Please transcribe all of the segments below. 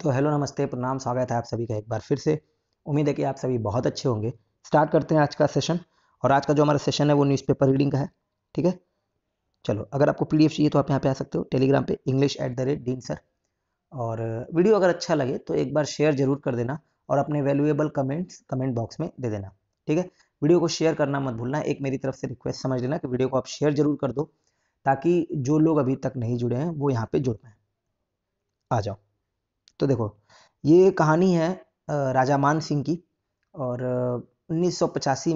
तो हेलो नमस्ते प्रणाम स्वागत है आप सभी का एक बार फिर से उम्मीद है कि आप सभी बहुत अच्छे होंगे स्टार्ट करते हैं आज का सेशन और आज का जो हमारा सेशन है वो न्यूज़पेपर रीडिंग का है ठीक है चलो अगर आपको पी चाहिए तो आप यहाँ पे आ सकते हो टेलीग्राम पे English at the rate Dean sir और वीडियो अगर अच्छा लगे तो एक बार शेयर जरूर कर देना और अपने वैल्यूएबल कमेंट्स कमेंट बॉक्स में दे देना ठीक है वीडियो को शेयर करना मत भूलना एक मेरी तरफ से रिक्वेस्ट समझ लेना कि वीडियो को आप शेयर जरूर कर दो ताकि जो लोग अभी तक नहीं जुड़े हैं वो यहाँ पे जुड़ पाए आ जाओ तो देखो ये कहानी है राजा मान सिंह की और उन्नीस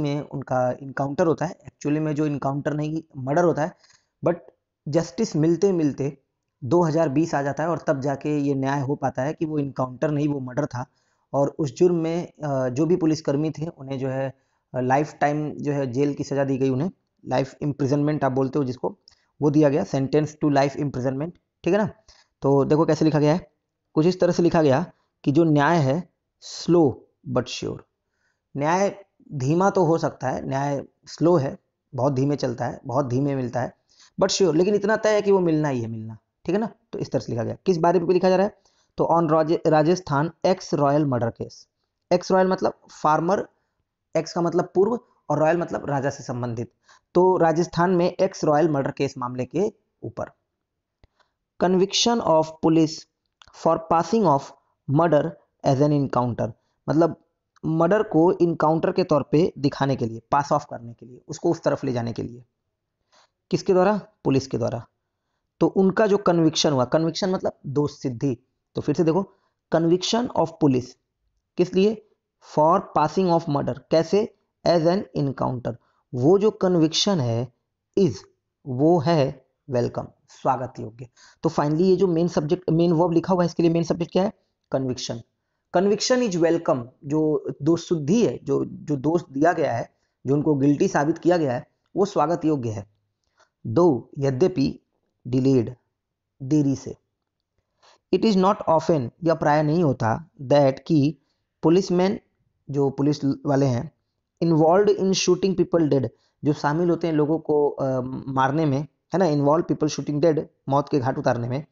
में उनका इनकाउंटर होता है एक्चुअली में जो इनकाउंटर नहीं मर्डर होता है बट जस्टिस मिलते मिलते 2020 आ जाता है और तब जाके ये न्याय हो पाता है कि वो इनकाउंटर नहीं वो मर्डर था और उस जुर्म में जो भी पुलिसकर्मी थे उन्हें जो है लाइफ टाइम जो है जेल की सज़ा दी गई उन्हें लाइफ इम्प्रिजनमेंट आप बोलते हो जिसको वो दिया गया सेंटेंस टू लाइफ इम्प्रिजनमेंट ठीक है ना तो देखो कैसे लिखा गया है कुछ इस तरह से लिखा गया कि जो न्याय है स्लो बट श्योर न्याय धीमा तो हो सकता है न्याय स्लो है बहुत धीमे चलता है बहुत धीमे मिलता है बट श्योर लेकिन इतना तय है कि वो मिलना ही है मिलना ठीक है ना तो इस तरह से लिखा गया किस बारे में लिखा जा रहा है तो on Rajasthan ex royal murder case ex royal मतलब फार्मर एक्स का मतलब पूर्व और रॉयल मतलब राजा से संबंधित तो राजस्थान में एक्स रॉयल मर्डर केस मामले के ऊपर conviction of police for passing of murder as an encounter मतलब मर्डर को इनकाउंटर के तौर पे दिखाने के लिए पास ऑफ करने के लिए उसको उस तरफ ले जाने के लिए किसके द्वारा पुलिस के द्वारा तो उनका जो कन्विक्शन हुआ कन्विक्शन मतलब दोष सिद्धि तो फिर से देखो कन्विक्शन ऑफ पुलिस किस लिए फॉर पासिंग ऑफ मर्डर कैसे एज एन इनकाउंटर वो जो कन्विक्शन है इज वो है वेलकम स्वागत योग्य तो फाइनली ये जो मेन सब्जेक्ट मेन वर्ब लिखा हुआ है इसके लिए मेन सब्जेक्ट क्या है कन्विक्शन कन्विक्शन इज वेलकम जो दोष शुद्धि है जो जो दोष दिया गया है जो उनको गिल्टी साबित किया गया है वो स्वागत योग्य है दो यद्यपि डिलेड देरी से इट इज़ नॉट ऑफेन या प्राय नहीं होता दैट कि पुलिसमैन जो पुलिस वाले हैं involve in shooting people dead जो शामिल होते हैं लोगों को आ, मारने में है ना इन्वॉल्व पीपल शूटिंग डेड मौत के घाट उतारने में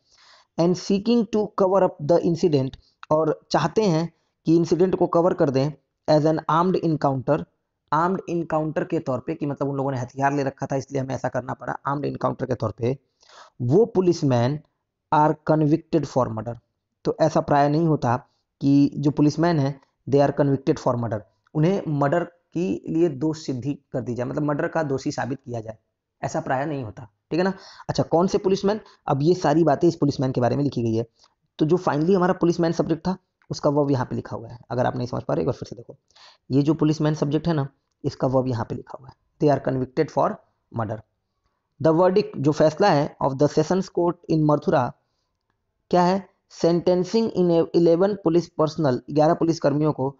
and seeking to cover up the incident और चाहते हैं कि इंसिडेंट को कवर कर दें as an armed encounter armed encounter के तौर पे कि मतलब उन लोगों ने हथियार ले रखा था इसलिए हमें ऐसा करना पड़ा आर्म्ड इनकाउंटर के तौर पे वो policeman are convicted for murder तो ऐसा प्राय नहीं होता कि जो पुलिसमैन है they are convicted for murder उन्हें मर्डर के लिए दोष सिद्धि कर दी जाए मतलब मर्डर का दोषी साबित किया जाए ऐसा प्राय नहीं होता ठीक है ना अच्छा कौन से पुलिसमैन अब ये सारी बातें इस पुलिसमैन के बारे में लिखी गई है तो जो फाइनली हमारा पुलिसमैन सब्जेक्ट था उसका वर्ब यहाँ पे लिखा हुआ है अगर आप नहीं समझ पा रहे एक बार फिर से देखो ये जो पुलिसमैन सब्जेक्ट है ना इसका वर्ब यहाँ पे लिखा हुआ है they are convicted for murder the verdict जो फैसला है of the sessions court in Mathura क्या है sentencing in eleven police personnel ग्यारह पुलिस कर्मियों को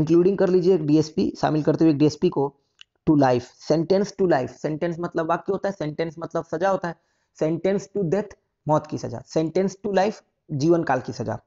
इंक्लूडिंग कर लीजिए एक डीएसपी शामिल करते हुए एक डीएसपी को to life sentence to life sentence मतलब वाक्य होता है सेंटेंस मतलब सजा होता है सेंटेंस टू डेथ मौत की सजा सेंटेंस टू लाइफ जीवन काल की सजा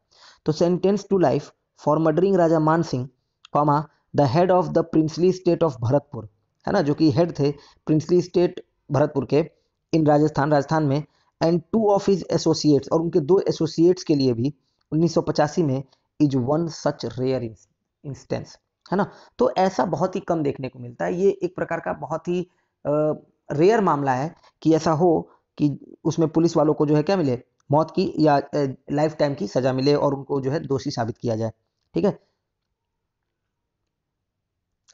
तो sentence to life for murdering Raja Man Singh comma the head of the princely state of Bharatpur है ना जो कि हेड थे प्रिंसली स्टेट भरतपुर के इन राजस्थान राजस्थान में and two of his associates और उनके दो एसोसिएट्स के लिए भी 1985 में is one such rare instance है ना तो ऐसा बहुत ही कम देखने को मिलता है ये एक प्रकार का बहुत ही रेयर मामला है कि ऐसा हो कि उसमें पुलिस वालों को जो है क्या मिले मौत की या लाइफ टाइम की सजा मिले और उनको जो है दोषी साबित किया जाए ठीक है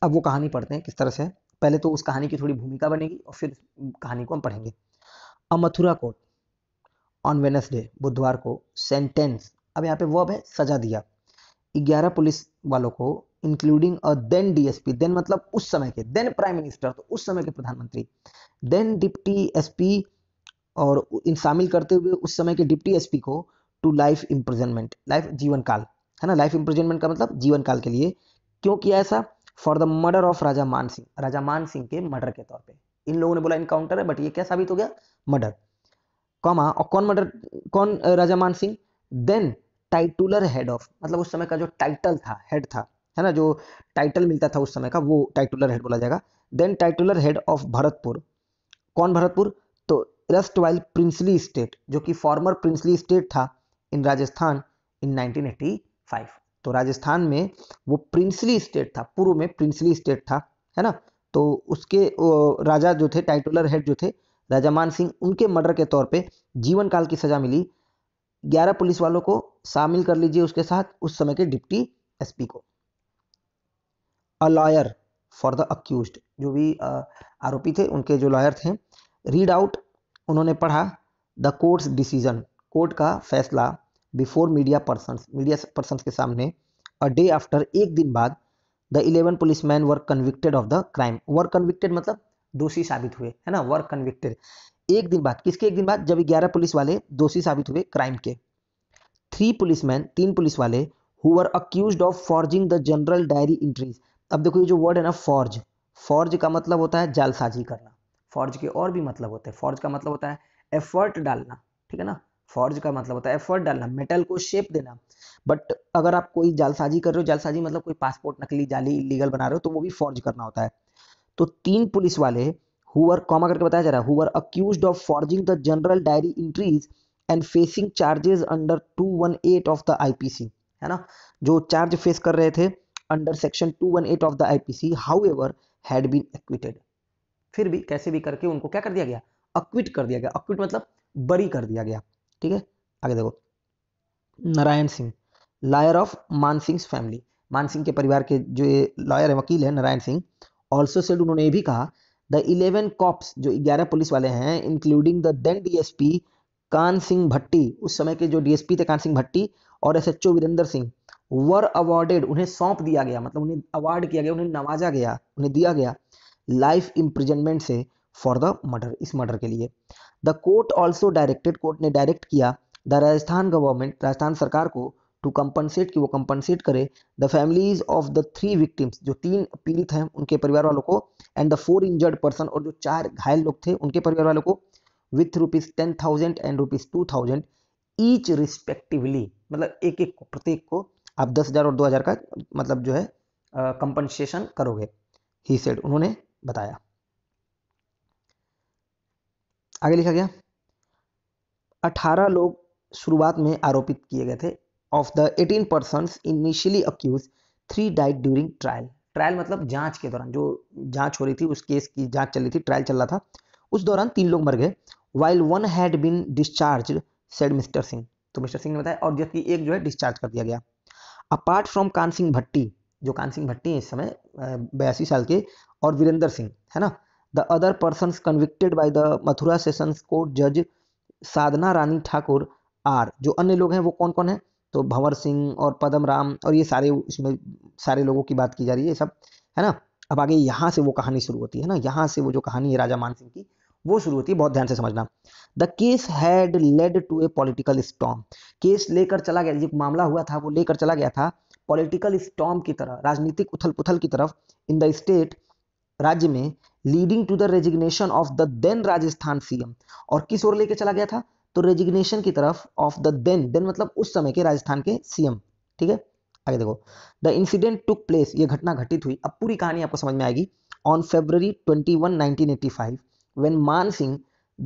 अब वो कहानी पढ़ते हैं किस तरह से पहले तो उस कहानी की थोड़ी भूमिका बनेगी और फिर कहानी को हम पढ़ेंगे a Mathura court on Wednesday बुधवार को सेंटेंस अब यहाँ पे वर्ब है सजा दिया 11 पुलिस वालों को including a then DSP then मतलब उस समय के देन प्राइम मिनिस्टर तो उस समय के प्रधानमंत्री देन डिप्टी एसपी और इन शामिल करते हुए उस समय के डिप्टी एसपी को टू लाइफ इंप्रिजनमेंट लाइफ जीवन काल है ना लाइफ इंप्रिजनमेंट का मतलब जीवन काल के लिए क्यों किया ऐसा for the murder of Raja Man Singh राजा मान सिंह के मर्डर के तौर पे इन लोगों ने बोला इनकाउंटर है बट ये क्या साबित हो गया मर्डर कॉमा और कौन मर्डर कौन Raja Man Singh then titular head of मतलब उस समय का जो टाइटल था हेड था है ना जो टाइटल मिलता था उस समय का वो टाइटुलर हेड बोला जाएगा then titular head of Bharatpur कौन भरतपुर तो रस्ट वाइल प्रिंसली स्टेट जो कि फॉर्मर प्रिंसली स्टेट था इन राजस्थान इन 1985 तो राजस्थान में वो प्रिंसली स्टेट था पूर्व में प्रिंसली स्टेट था है ना तो उसके राजा जो थे टाइटुलर हेड जो थे राजा मान सिंह उनके मर्डर के तौर पे जीवन काल की सजा मिली ग्यारह पुलिस वालों को शामिल कर लीजिए उसके साथ उस समय के डिप्टी एसपी को a lawyer for the accused जो भी आरोपी थे उनके जो लॉयर थे रीड आउट उन्होंने पढ़ा द कोर्ट्स डिसीजन कोर्ट का फैसला before media person media person के सामने अ डे आफ्टर एक दिन बाद the eleven police man were convicted of the crime were convicted मतलब दोषी साबित हुए है ना वर कन्विक्टेड एक दिन बाद किसके एक दिन बाद जब ग्यारह पुलिस वाले दोषी साबित हुए क्राइम के थ्री पुलिसमैन तीन पुलिस वाले were accused of forging the general diary entries अब देखो ये जो वर्ड है ना फॉर्ज फॉर्ज का मतलब होता है जालसाजी करना फॉर्ज के और भी मतलब होते हैं फॉर्ज का मतलब होता है एफर्ट डालना ठीक है ना फॉर्ज का मतलब होता है एफर्ट डालना मेटल को शेप देना बट अगर आप कोई जालसाजी कर रहे हो जालसाजी मतलब कोई पासपोर्ट नकली जाली इलीगल बना रहे हो तो वो भी फॉर्ज करना होता है तो तीन पुलिस वाले हुआ कॉमा करके बताया जा रहा है हुआ accused of forging the general diary entries and facing charges under two one eight of the IPC है ना जो चार्ज फेस कर रहे थे under section two one eight of the IPC ever had been acquitted फिर भी कैसे भी करके उनको क्या कर दिया गया अक्विट कर दिया गया अक्विट मतलब बरी कर दिया गया ठीक है आगे देखो नारायण सिंह लायर ऑफ मान सिंह फैमिली मान सिंह के परिवार के जो लॉयर है वकील है नारायण सिंह ऑल्सो सेड उन्होंने ये भी कहा द इलेवन कॉप्स जो ग्यारह पुलिस वाले हैं including the then DSP Kan Singh Bhati उस समय के जो डीएसपी थे कान सिंह भट्टी और S H O Virendra Singh were awarded उन्हें सौंप दिया गया मतलब उन्हें अवार्ड किया गया उन्हें नवाजा गया उन्हें दिया गया लाइफ इम्प्रिजनमेंट से फॉर द मर्डर इस मर्डर के लिए the court also directed court ने डायरेक्ट किया द राजस्थान गवर्नमेंट राजस्थान सरकार को टू कंपनसेट कि वो कंपनसेट करे the families of the three victims जो तीन पीड़ित हैं उनके परिवार वालों को and the four injured person और जो चार घायल लोग थे उनके परिवार वालों को with rupees ten thousand and rupees two thousand each respectively मतलब एक एक प्रत्येक को आप दस हज़ार और दो हज़ार का मतलब जो है कंपनसेशन करोगे ही सेड उन्होंने बताया आगे लिखा गया अठारह लोग शुरुआत में आरोपित किए गए थे of the eighteen person initially accused three died during trial trial मतलब जांच के दौरान जो जांच हो रही थी उस केस की जांच चल रही थी ट्रायल चल रहा था उस दौरान तीन लोग मर गए while one had been discharged said mister Singh तो मिस्टर सिंह ने बताया और जबकि एक जो है डिस्चार्ज कर दिया गया अपार्ट फ्रॉम कान सिंह भट्टी जो कान सिंह भट्टी हैं इस समय बयासी साल के और वीरेंद्र सिंह है ना the other person convicted by the Mathura sessions court जज साधना रानी ठाकुर आर जो अन्य लोग हैं वो कौन कौन है तो भंवर सिंह और पदम राम और ये सारे इसमें सारे लोगों की बात की जा रही है सब है ना अब आगे यहाँ से वो कहानी शुरू होती है ना यहाँ से वो जो कहानी है राजा मान सिंह की वो शुरू होती है बहुत ध्यान से समझना the case had led to a political storm case लेकर चला गया ये मामला हुआ था वो लेकर चला गया था पॉलिटिकल स्टॉम की तरह राजनीतिक उथल पुथल की तरफ इन द स्टेट राज्य में leading to the resignation of the then Rajasthan CM और किस ओर लेकर चला गया था तो रेजिग्नेशन की तरफ ऑफ द देन देन मतलब उस समय के राजस्थान के सीएम ठीक है आगे देखो द इंसिडेंट टुक प्लेस ये घटना घटित हुई अब पूरी कहानी आपको समझ में आएगी on February twenty one nineteen eighty five when Man Singh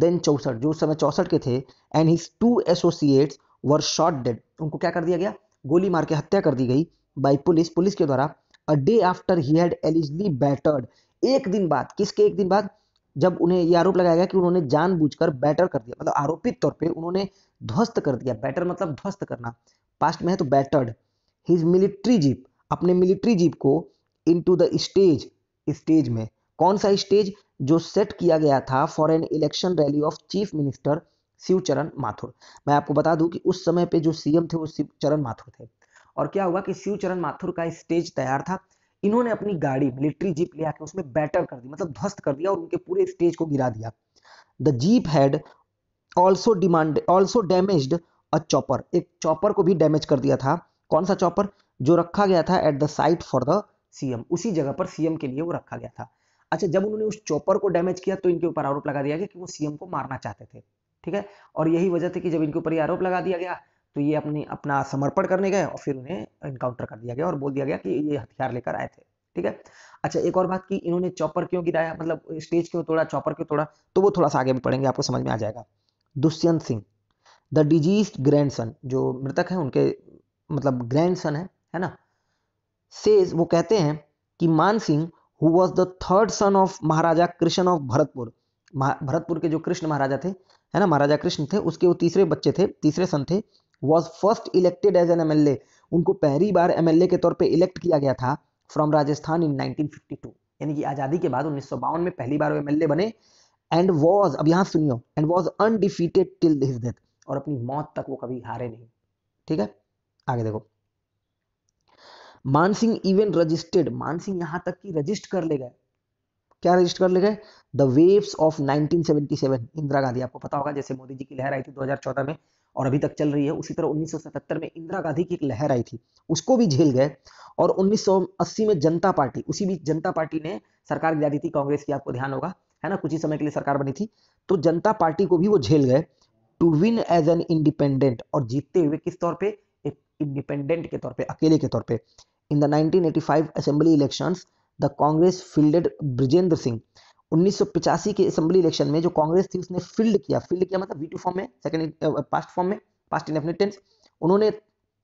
then चौसठ जो उस समय चौसठ के थे and his two associates were shot dead उनको क्या कर दिया गया गोली मार के हत्या कर दी गई बाई पुलिस पुलिस के द्वारा a day after he had allegedly battered एक दिन बाद किसके एक दिन बाद जब उन्हें ये आरोप लगाया गया कि उन्होंने जानबूझकर बैटर कर दिया मतलब आरोपित तौर पे उन्होंने ध्वस्त कर दिया बैटर मतलब ध्वस्त करना पास्ट में है तो बैटर्ड हिज मिलिट्री जीप अपने मिलिट्री जीप को इन द स्टेज स्टेज में कौन सा स्टेज जो सेट किया गया था for an election rally of chief minister Shiv Charan Mathur मैं आपको बता दूं कि उस समय पे जो सीएम थे वो शिव चरण माथुर थे और क्या हुआ कि शिव चरण माथुर का स्टेज तैयार था इन्होंने अपनी गाड़ी मिलिट्री जीप ले आके उसमें बैटर कर दी मतलब ध्वस्त कर दिया और उनके पूरे स्टेज को गिरा दिया the jeep had also demand also damaged a chopper एक चॉपर को भी डैमेज कर दिया था कौन सा चॉपर जो रखा गया था at the site for the CM उसी जगह पर सीएम के लिए वो रखा गया था अच्छा जब उन्होंने उस चॉपर को डैमेज किया तो इनके ऊपर आरोप लगा दिया गया कि वो सीएम को मारना चाहते थे ठीक है और यही वजह थी कि जब इनके ऊपर ये आरोप लगा दिया गया तो ये अपनी अपना समर्पण करने गए और फिर उन्हें इनकाउंटर कर दिया गया और बोल दिया गया कि ये हथियार लेकर आए थे ठीक है अच्छा एक और बात की इन्होंने चौपर क्यों गिराया मतलब स्टेज क्यों तोड़ा चौपर क्यों तोड़ा तो वो थोड़ा सा आगे भी पढ़ेंगे आपको समझ में आ जाएगा Dushyant Singh the deceased grandson जो मृतक है उनके मतलब ग्रैंडसन है है ना सेज वो कहते हैं कि Man Singh who was the third son of Maharaja Krishna of Bharatpur Bharatpur के जो कृष्ण महाराजा थे है ना महाराजा कृष्ण थे उसके वो तीसरे बच्चे थे तीसरे सन थे was first elected as an M उनको पहली बार एम के तौर पर इलेक्ट किया गया था फ्रॉम राजस्थान इन नाइनटीन यानी कि आज़ादी के बाद उन्नीस में पहली बार वो एम बने एंड वॉज अब यहाँ सुनियो and was undefeated till this death और अपनी मौत तक वो कभी हारे नहीं ठीक है आगे देखो मानसिंह इवन रजिस्टर्ड मानसिंह यहां तक कि रजिस्ट कर ले गए क्या रजिस्ट कर ले गए the waves of 1977 Indira Gandhi आपको पता होगा जैसे मोदी जी की लहर आई थी 2014 में और अभी तक चल रही है उसी तरह 1977 में इंदिरा गांधी की एक लहर आई थी उसको भी झेल गए और 1980 में जनता पार्टी उसी बीच जनता पार्टी ने सरकार गिरा दी थी कांग्रेस की आपको ध्यान होगा है ना कुछ ही समय के लिए सरकार बनी थी तो जनता पार्टी को भी वो झेल गए to win as an independent और जीतते हुए किस तौर पे एक इंडिपेंडेंट के तौर पे अकेले के तौर पे in the 1985 assembly elections the Congress fielded Brijendra Singh 1985 के असेंबली इलेक्शन में जो कांग्रेस थी उसने फील्ड किया फील्ड किया मतलब वीटू फॉर्म में सेकंड पास्ट फॉर्म में पास्ट इन टेंस उन्होंने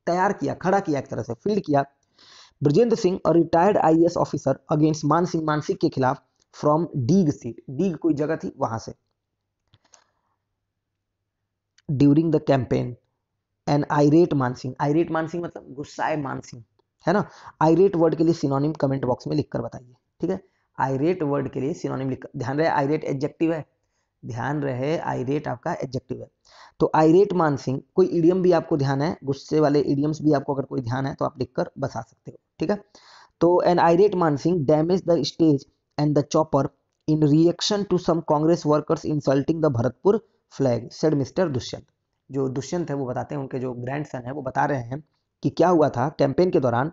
तैयार किया खड़ा किया एक तरह से फील्ड किया ब्रजेंद्र सिंह और रिटायर्ड आई ऑफिसर अगेंस्ट मान सिंह मानसिक के खिलाफ फ्रॉम डीग सीट डीग कोई जगह थी वहां से during the campaign an irate Mansingh irate Mansingh मतलब गुस्साए मानसिंह है ना आईरेट वर्ड के लिए सिनोनिम कमेंट बॉक्स में लिखकर बताइए ठीक है आईरेट वर्ड के लिए सिनोनिम लिखा ध्यान रहे आईरेट एडजेक्टिव है ध्यान रहे आईरेट आपका एडजेक्टिव है तो आईरेट मान सिंह कोई इडियम भी आपको ध्यान है गुस्से वाले इडियम्स भी आपको अगर कोई ध्यान है तो आप लिख कर बसा सकते हो ठीक है तो an irate Man Singh damage the stage and the chopper in reaction to some Congress workers insulting the Bharatpur flag said mister Dushyant जो दुष्यंत है वो बताते हैं उनके जो ग्रैंड सन है वो बता रहे हैं कि क्या हुआ था कैंपेन के दौरान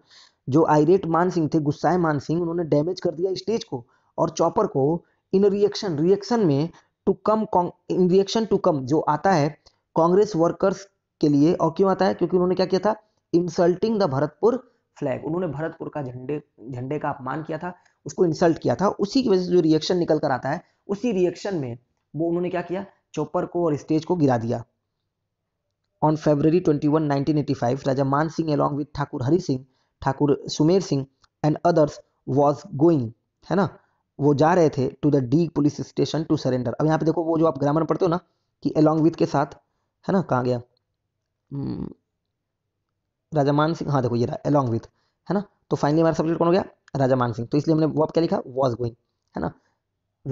जो आईरेट मान सिंह थे गुस्साए मान सिंह उन्होंने डैमेज कर दिया स्टेज को और चॉपर को इन रिएक्शन रिएक्शन में to come in reaction to come जो आता है कांग्रेस वर्कर्स के लिए और क्यों आता है क्योंकि उन्होंने क्या किया था इंसल्टिंग द भरतपुर फ्लैग उन्होंने भरतपुर का झंडे झंडे का अपमान किया था उसको इंसल्ट किया था उसी की वजह से जो रिएक्शन निकल कर आता है उसी रिएक्शन में वो उन्होंने क्या किया चोपर को और स्टेज को गिरा दिया on favour 21, Raja Man Singh along with Thakur Hari Singh Thakur Sumer Singh and others was going है ना वो जा रहे थे to the D police station to surrender अब यहाँ पे देखो वो जो आप ग्रामर पढ़ते हो ना कि अलॉन्ग विथ के साथ है ना कहाँ गया हम्म, राजा मान सिंह हाँ देखो ये रहा अलॉन्ग विथ है ना तो फाइनली हमारा सब्जेक्ट कौन हो गया राजा मान सिंह तो इसलिए हमने वो आप क्या लिखा वॉज गोइंग है ना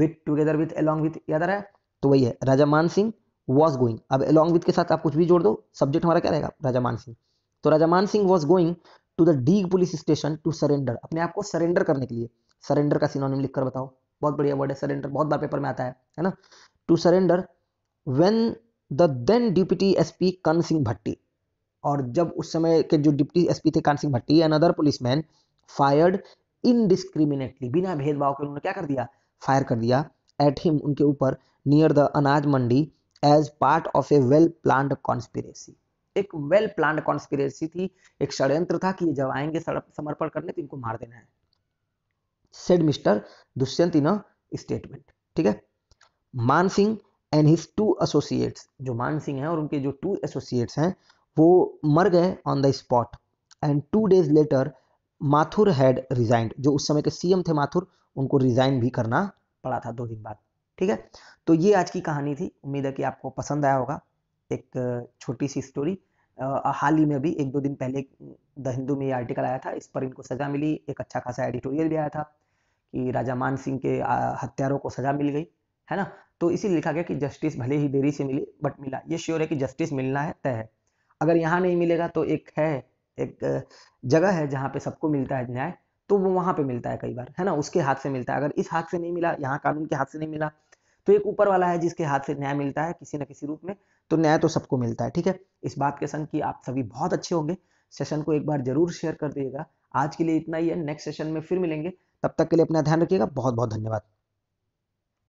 with together with along with याद आ रहा है तो वही है राजा मान सिंह वॉज गोइंग अब अलॉन्ग विथ के साथ आप कुछ भी जोड़ दो सब्जेक्ट हमारा क्या रहेगा राजा मान सिंह तो Raja Man Singh was going to the Deeg police station to surrender अपने आप को सरेंडर करने के लिए सरेंडर का सिनोनिम लिखकर बताओ बहुत बढ़िया वर्ड है सरेंडर बहुत बार पेपर में आता है है ना to surrender when the then deputy S P Kan Singh Bhati और जब उस समय के जो डिप्टी एस पी थे Kan Singh Bhatti and other police man fired indiscriminately बिना भेदभाव के उन्होंने क्या कर दिया फायर कर दिया एट हिम उनके ऊपर near the anaj mandi as part of a well plan conspiracy एक वेल प्लान कॉन्स्पिरेसी थी एक षड्यंत्र था कि ये जब आएंगे समर्पण करने तो इनको मार देना है said mister Dushyant in statement ठीक है Man Singh and his two associates जो मान सिंह है और उनके जो टू एसोसिएट्स हैं वो मर गए on the spot and two days later Mathur had resigned जो उस समय के सीएम थे माथुर उनको रिजाइन भी करना पड़ा था दो दिन बाद ठीक है तो ये आज की कहानी थी उम्मीद है कि आपको पसंद आया होगा एक छोटी सी स्टोरी हाल ही में अभी एक दो दिन पहले द हिंदू में ये आर्टिकल आया था इस पर इनको सजा मिली एक अच्छा खासा एडिटोरियल भी आया था कि राजा मान सिंह के हत्यारों को सजा मिल गई है ना तो इसी लिखा गया कि जस्टिस भले ही देरी से मिली बट मिला ये श्योर है कि जस्टिस मिलना है तय है अगर यहाँ नहीं मिलेगा तो एक है एक जगह है जहाँ पे सबको मिलता है न्याय तो वो वहाँ पे मिलता है कई बार है ना उसके हाथ से मिलता है अगर इस हाथ से नहीं मिला यहाँ कानून के हाथ से नहीं मिला तो एक ऊपर वाला है जिसके हाथ से न्याय मिलता है किसी न किसी रूप में तो न्याय तो सबको मिलता है ठीक है इस बात के संग की आप सभी बहुत अच्छे होंगे सेशन को एक बार जरूर शेयर कर दिएगा आज के लिए इतना ही है नेक्स्ट सेशन में फिर मिलेंगे तब तक के लिए अपना ध्यान रखिएगा बहुत बहुत धन्यवाद